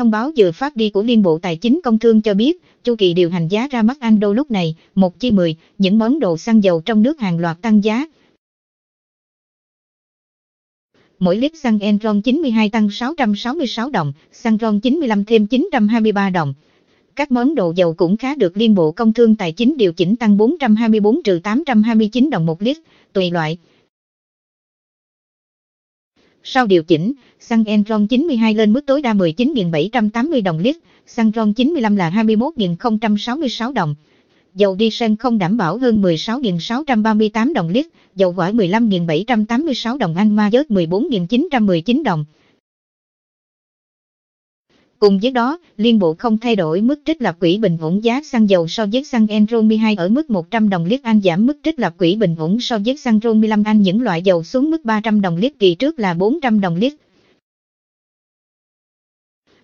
Thông báo vừa phát đi của Liên Bộ Tài chính Công Thương cho biết, chu kỳ điều hành giá ra mắt Anh đô lúc này, 1 chi 10, những món đồ xăng dầu trong nước hàng loạt tăng giá. Mỗi lít xăng Enron 92 tăng 666 đồng, xăng RON 95 thêm 923 đồng. Các món đồ dầu cũng khá được Liên Bộ Công Thương Tài chính điều chỉnh tăng 424 trừ 829 đồng một lít, tùy loại. Sau điều chỉnh, xăng Enron 92 lên mức tối đa 19.780 đồng lít, xăng RON 95 là 21.066 đồng. Dầu diesel không đảm bảo hơn 16.638 đồng lít, dầu hỏa 15.786 đồng, Anh Ma Giới 14.919 đồng. Cùng với đó, liên bộ không thay đổi mức trích lập quỹ bình ổn giá xăng dầu so với xăng Enron 12 ở mức 100 đồng lít Anh giảm mức trích lập quỹ bình ổn so với xăng RON 15 Anh những loại dầu xuống mức 300 đồng lít kỳ trước là 400 đồng lít.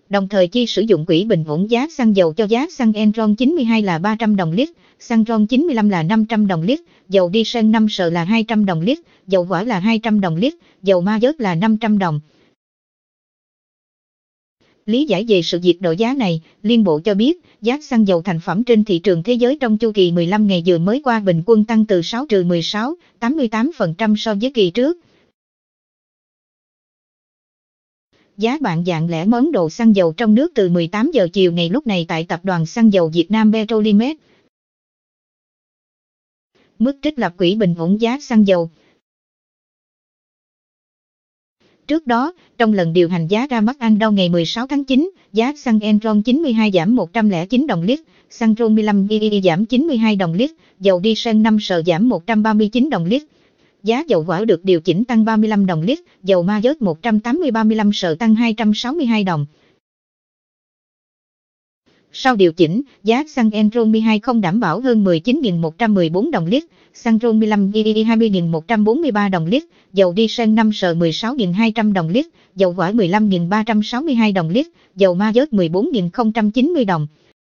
Đồng thời chi sử dụng quỹ bình ổn giá xăng dầu cho giá xăng Enron 92 là 300 đồng lít, xăng RON 95 là 500 đồng lít, dầu diesel 5 sợ là 200 đồng lít, dầu hỏa là 200 đồng lít, dầu ma dớt là 500 đồng. Lý giải về sự việc đội giá này, Liên Bộ cho biết, giá xăng dầu thành phẩm trên thị trường thế giới trong chu kỳ 15 ngày vừa mới qua bình quân tăng từ 6 trừ 16, 88% so với kỳ trước. Giá bạn dạng lẻ món đồ xăng dầu trong nước từ 18 giờ chiều ngày lúc này tại Tập đoàn Xăng dầu Việt Nam Petrolimex. Mức trích lập quỹ bình ổn giá xăng dầu Trước đó, trong lần điều hành giá ra mắt Anh Đau ngày 16 tháng 9, giá xăng Enron 92 giảm 109 đồng lít, xăng RON 15 e e e giảm 92 đồng lít, dầu diesel 5 sờ giảm 139 đồng lít. Giá dầu hỏa được điều chỉnh tăng 35 đồng lít, dầu ma dớt 180 35 sờ tăng 262 đồng. Sau điều chỉnh, giá xăng Enron 12 không đảm bảo hơn 19.114 đồng lít, xăng RON 15 GDI 20.143 đồng lít, dầu diesel 5 s 16.200 đồng lít, dầu hỏa 15.362 đồng lít, dầu ma dớt 14.090 đồng.